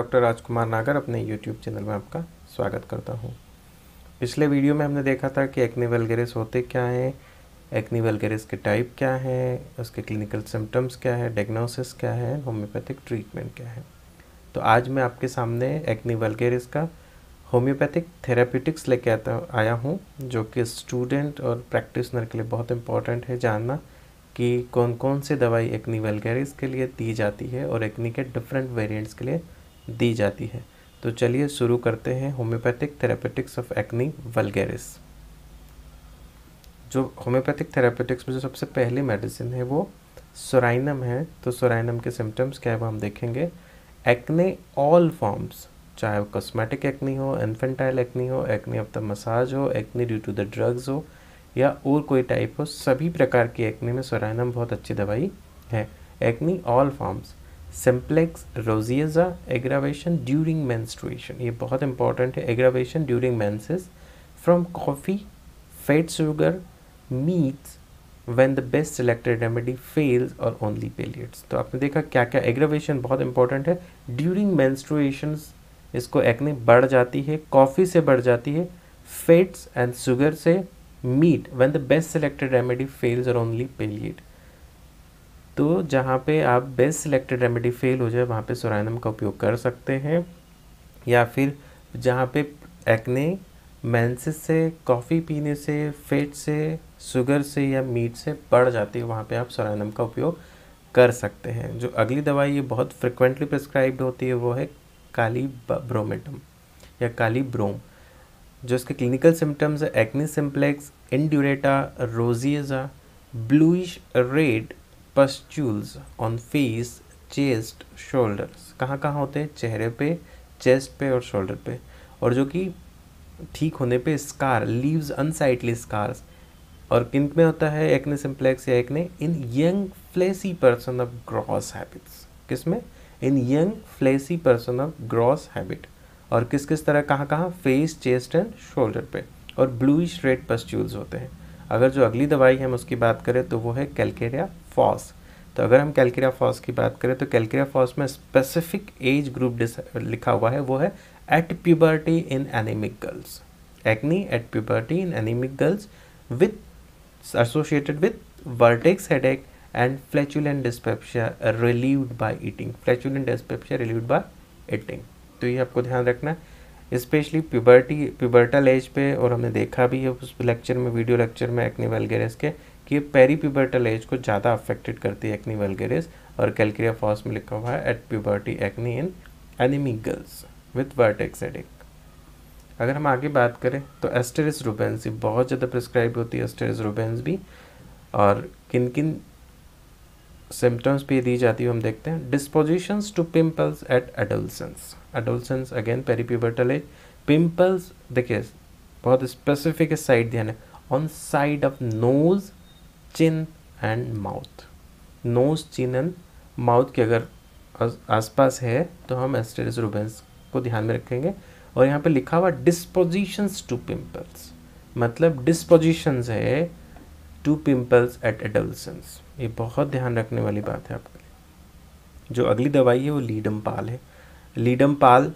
doctor राजकुमार नागर अपने YouTube channel में आपका स्वागत करता हूँ पिछले वीडियो में हमने देखा था कि एक्नी वेलगेरिस होते क्या हैं एक्नी वेलगेरिस के टाइप क्या है उसके क्लिनिकल सिम्टम्स क्या है डायग्नोसिस क्या है होम्योपैथिक ट्रीटमेंट क्या है तो आज मैं आपके सामने एक्नी वेलगेरिस का होम्योपैथिक थेरापीटिक्स लेके आता आया हूँ जो कि स्टूडेंट और प्रैक्टिसनर के लिए बहुत इम्पोर्टेंट है जानना कि कौन कौन सी दवाई एक्नी वेलगेरिस के लिए दी जाती है और एक्नी के डिफरेंट वेरिएंट्स के लिए दी जाती है तो चलिए शुरू करते हैं homeopathic therapeutics of acne vulgaris जो होम्योपैथिक थेरेपेटिक्स में जो सबसे पहली मेडिसिन है वो सोराइनम है तो सोराइनम के सिम्टम्स क्या है वो हम देखेंगे एक्ने ऑल फॉर्म्स चाहे वो कॉस्मेटिक एक्नी हो इन्फेंटाइल एक्नी हो एक्नी ऑफ द मसाज हो acne due to the drugs हो या और कोई टाइप हो सभी प्रकार की एक्नी में सोराइनम बहुत अच्छी दवाई है acne all forms simplex rosacea aggravation during menstruation ये बहुत इंपॉर्टेंट है aggravation during menses from coffee fat sugar meats when the best selected remedy fails और ओनली पेलियड्स तो आपने देखा क्या क्या एग्रावेशन बहुत इंपॉर्टेंट है ड्यूरिंग मैंस्ट्रुएशन इसको एक्ने बढ़ जाती है कॉफ़ी से बढ़ जाती है फेट्स एंड शुगर से meat when the best selected remedy fails और ओनली पेलियड तो जहाँ पे आप बेस्ट सिलेक्टेड रेमेडी फेल हो जाए वहाँ पे सोरानम का उपयोग कर सकते हैं या फिर जहाँ पे एक्ने मैंसिस से कॉफ़ी पीने से फेट से शुगर से या मीट से बढ़ जाती है वहाँ पे आप सोरानम का उपयोग कर सकते हैं जो अगली दवाई ये बहुत फ्रिक्वेंटली प्रिस्क्राइब्ड होती है वो है काली ब्रोमेटम या काली ब्रोम जो इसके क्लिनिकल सिम्टम्स है acne simplex indurata rosacea bluish red pustules on face chest shoulders कहाँ कहाँ होते हैं चेहरे पे चेस्ट पे और शोल्डर पे और जो कि ठीक होने पे स्कार लीव्स अनसाइटली स्कार्स और किन में होता है एक्ने सिम्प्लेक्स या acne in young fleshy person of gross habits किस में in young fleshy person of gross habit और किस किस तरह कहाँ कहाँ फेस चेस्ट एंड शोल्डर पे और ब्लूइश रेड पस्च्यूल्स होते हैं अगर जो अगली दवाई हम उसकी बात करें तो वो है कैलकेरिया फॉस तो अगर हम कैलकेरिया फॉस की बात करें तो कैलकेरिया फॉस में स्पेसिफिक एज ग्रुप लिखा हुआ है वो है at puberty in anaemic girls acne at puberty in anaemic girls with associated with vertex ache and flatulent dyspepsia relieved by eating flatulent dyspepsia relieved by eating तो ये आपको ध्यान रखना है स्पेशली प्यूबर्टी प्यूबर्टल एज पे और हमने देखा भी है उस लेक्चर में वीडियो लेक्चर में एक्नी वेलगेरस के कि ये पेरी प्यूबर्टल एज को ज़्यादा अफेक्टेड करती है एक्नी वल्गेरिस और कैलक्रिया फॉस में लिखा हुआ है at puberty acne in anaemic girls with vertex headache अगर हम आगे बात करें तो एस्टेरिस रूबेंस भी बहुत ज़्यादा प्रिस्क्राइब होती है एस्टेरिस रूबेंस भी और किन किन सिम्टम्स पे दी जाती है हम देखते हैं dispositions to pimples at adolescence adolescence again peripubertal age pimples देखिए बहुत स्पेसिफिक साइड ध्यान है on side of nose chin and mouth nose chin and mouth के अगर आसपास है तो हम एस्टेरिस रूबेंस को ध्यान में रखेंगे और यहाँ पे लिखा हुआ डिस्पोजिशंस टू पिम्पल्स मतलब डिस्पोजिशंस है टू पिम्पल्स एट एडल्सेंस ये बहुत ध्यान रखने वाली बात है आपके लिए जो अगली दवाई है वो लीडम पाल है लीडम पाल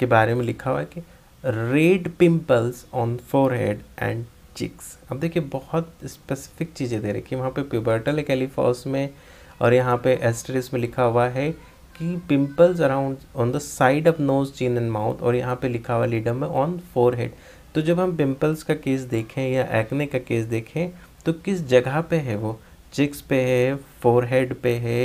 के बारे में लिखा हुआ है कि red pimples on forehead and cheeks अब देखिए बहुत स्पेसिफिक चीज़ें दे रखी है वहाँ पे प्यूबर्टल कैलिफॉस में और यहाँ पे एस्ट्रेस में लिखा हुआ है कि pimples around on the side of nose chin and mouth और यहाँ पे लिखा हुआ लीडम में ऑन फोर हेड तो जब हम पिम्पल्स का केस देखें या एक्ने का केस देखें तो किस जगह पे है वो चिक्स पे है फोर हेड पे है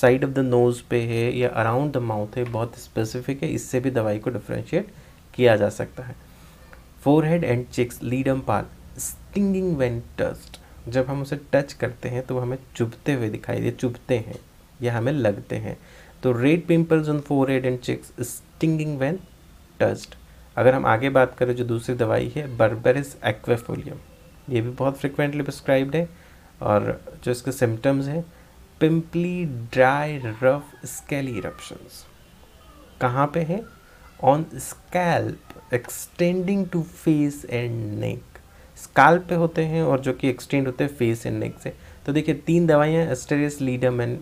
साइड ऑफ द नोज़ पे है या अराउंड द माउथ है बहुत स्पेसिफिक है इससे भी दवाई को डिफ्रेंशिएट किया जा सकता है forehead and cheeks Ledum pal stinging when touched जब हम उसे टच करते हैं तो हमें चुभते हुए दिखाई दे चुभते हैं या हमें लगते हैं तो red pimples on forehead and cheeks stinging when touched अगर हम आगे बात करें जो दूसरी दवाई है बर्बेरिस एक्वेफोलियम ये भी बहुत फ्रिक्वेंटली प्रिस्क्राइब्ड है और जो इसके सिम्टम्स हैं pimply dry rough scaly eruptions कहाँ पे हैं on scalp extending to face and neck scalp पे होते हैं और जो कि एक्सटेंड होते हैं फेस एंड नेक से तो देखिए तीन दवाइयाँ Asterias Ledum and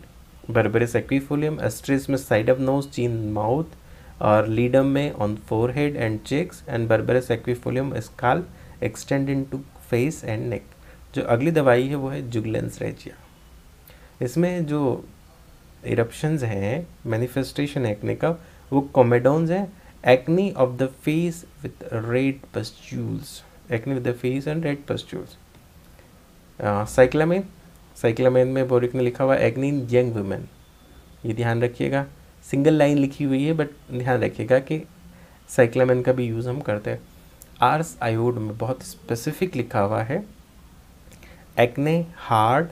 Berberis aquifolium Asterias में side of nose chin mouth और लीडम में on forehead and cheeks and Berberis aquifolium scalp extending to face and neck जो अगली दवाई है वो है जुगलेंस रेजिया इसमें जो इरप्शन हैं मैनिफेस्टेशन है एक्ने का वो कॉमेडोन्स हैं acne of the face with red pustules acne with the face and red pustules साइक्लामेन uh, साइक्लामेन में बोरिक ने लिखा हुआ एग्नी इन यंग वुमेन ये ध्यान रखिएगा सिंगल लाइन लिखी हुई है बट ध्यान रखिएगा कि साइक्लामेन का भी यूज़ हम करते हैं आर्स आयोड में बहुत स्पेसिफिक लिखा हुआ है एक्ने हार्ड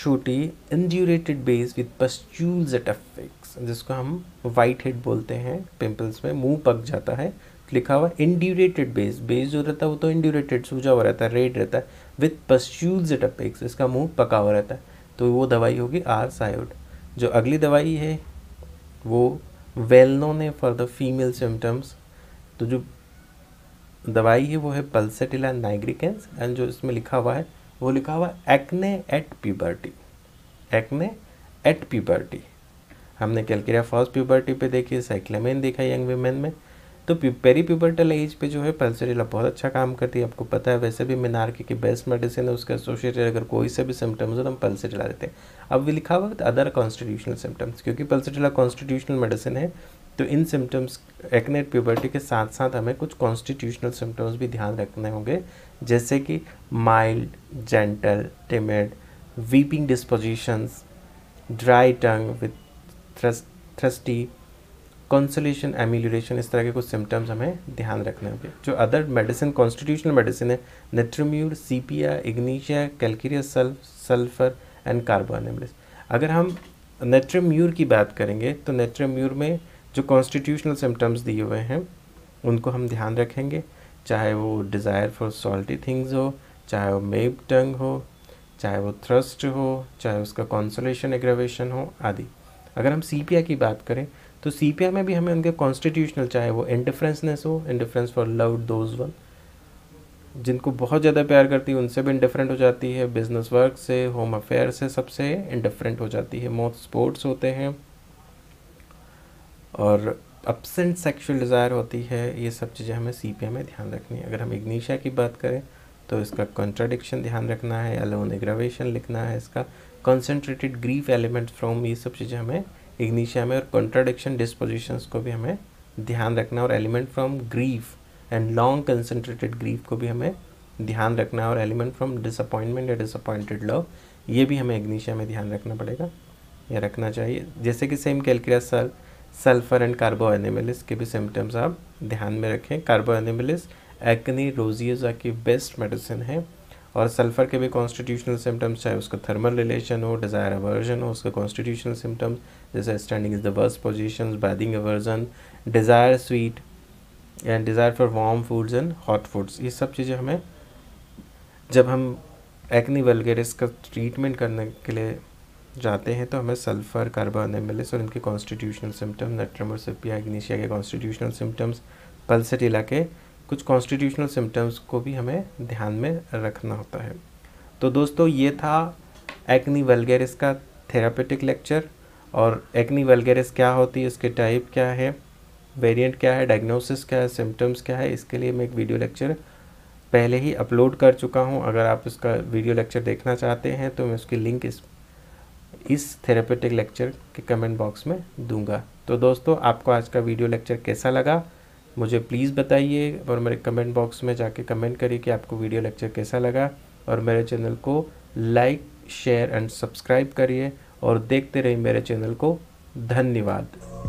छोटी indurated base with pustules at apex जिसको हम वाइट हेड बोलते हैं पिंपल्स में मुंह पक जाता है लिखा हुआ इंड्यूरेटेड बेस बेस जो रहता है वो तो इंड्यूरेटेड सूझा हुआ रहता है रेड रहता है विथ पस्ट्यूल्स एट एपिक्स इसका मुंह पका हुआ रहता है तो वो दवाई होगी आर सायोड जो अगली दवाई है वो वेल नोन है फॉर द फीमेल सिम्टम्स तो जो दवाई है वो है पल्सेटिला नाइग्रिकेंस एंड जो इसमें लिखा हुआ है वो लिखा हुआ acne at puberty acne at puberty हमने कैलकेरिया फर्स्ट प्यूबर्टी पे देखी साइक्लेमेन देखा यंग वीमेन में तो पेरी प्यूबर्टल एज पे जो है पल्सरीला बहुत अच्छा काम करती है आपको पता है वैसे भी मिनार्की की बेस्ट मेडिसिन है उसके एसोसिएटेड अगर कोई से भी सिम्टम्स हो तो हम पल्सरीला देते हैं अब भी लिखा हुआ अदर कॉन्स्टिट्यूशनल सिम्टम्स क्योंकि पल्सरीला कॉन्स्टिट्यूशनल मेडिसिन है तो इन सिम्टम्स एक्नेट प्यूबर्टी के साथ साथ हमें कुछ कॉन्स्टिट्यूशनल सिम्टम्स भी ध्यान रखने होंगे जैसे कि mild gentle timid weeping dispositions dry tongue with thirsty consolation amelioration इस तरह के कुछ सिम्टम्स हमें ध्यान रखने होंगे जो अदर मेडिसिन कॉन्स्टिट्यूशनल मेडिसिन है natrum mur Sepia Ignatia Calcarea sulph sulphur and carbo animalis अगर हम नेट्रोम्यूर की बात करेंगे तो नेट्रोम्यूर में जो कॉन्स्टिट्यूशनल सिम्टम्स दिए हुए हैं उनको हम ध्यान रखेंगे चाहे वो डिज़ायर फॉर सॉल्टी थिंग्स हो चाहे वो मेब टंग हो चाहे वो थ्रस्ट हो चाहे उसका कॉन्सोलेशन एग्रेवेशन हो आदि अगर हम सी की बात करें तो सी में भी हमें उनके कॉन्स्टिट्यूशनल चाहे वो इंडिफ्रेंसनेस हो indifference for love those one जिनको बहुत ज़्यादा प्यार करती है उनसे भी इंडिफरेंट हो जाती है बिजनेस वर्क से होम अफेयर से सबसे इंडिफरेंट हो जाती है मोस्ट स्पोर्ट्स होते हैं और अपसेंट सेक्शुअल डिज़ायर होती है ये सब चीज़ें हमें सी पी में ध्यान रखनी है अगर हम इग्निशा की बात करें तो इसका कॉन्ट्राडिक्शन ध्यान रखना है अलोन एग्रावेशन लिखना है इसका कॉन्सेंट्रेटेड ग्रीफ एलिमेंट फ्रॉम ये सब चीज़ें हमें इग्निशिया में और कॉन्ट्राडिक्शन डिस्पोजिशन को भी हमें ध्यान रखना है और ailment from grief and long concentrated grief को भी हमें ध्यान रखना है और एलिमेंट फ्रॉम डिसअपॉइंटमेंट या डिसअपॉइंटेड लव ये भी हमें इग्निशिया में ध्यान रखना पड़ेगा या रखना चाहिए जैसे कि सेम कैलक्रिया सर सल्फर एंड कार्बो एनिमलिस के भी सिम्टम्स आप ध्यान में रखें कार्बो एनिमलिस एक्नी रोजियजा की बेस्ट मेडिसिन है और सल्फ़र के भी कॉन्स्टिट्यूशनल सिम्टम्स चाहे उसका थर्मल रिलेशन हो डिज़ायर अवर्जन हो उसका कॉन्स्टिट्यूशनल सिम्टम्स जैसे standing is the worst position bathing aversion desire sweet and desire for warm foods and hot foods ये सब चीज़ें हमें जब हम एक्नी वलगेरिस का ट्रीटमेंट करने के लिए जाते हैं तो हमें सल्फ़र कार्बन एमएलएस और इनके कॉन्स्टिट्यूशनल सिम्टम्स और सिपिया इग्निशिया के कॉन्स्टिट्यूशनल सिम्टम्स पल्सटीला के कुछ कॉन्स्टिट्यूशनल सिम्टम्स को भी हमें ध्यान में रखना होता है तो दोस्तों ये था एक्नी वलगेरिस का थेरापेटिक लेक्चर और एक्नी वलगेरिस क्या होती है इसके टाइप क्या है वेरिएंट क्या है डायग्नोसिस क्या है सिम्टम्स क्या है इसके लिए मैं एक वीडियो लेक्चर पहले ही अपलोड कर चुका हूँ अगर आप इसका वीडियो लेक्चर देखना चाहते हैं तो मैं उसकी लिंक इस इस थेरेपेटिक लेक्चर के कमेंट बॉक्स में दूंगा तो दोस्तों आपको आज का वीडियो लेक्चर कैसा लगा मुझे प्लीज़ बताइए और मेरे कमेंट बॉक्स में जाके कमेंट करिए कि आपको वीडियो लेक्चर कैसा लगा और मेरे चैनल को लाइक शेयर एंड सब्सक्राइब करिए और देखते रहिए मेरे चैनल को धन्यवाद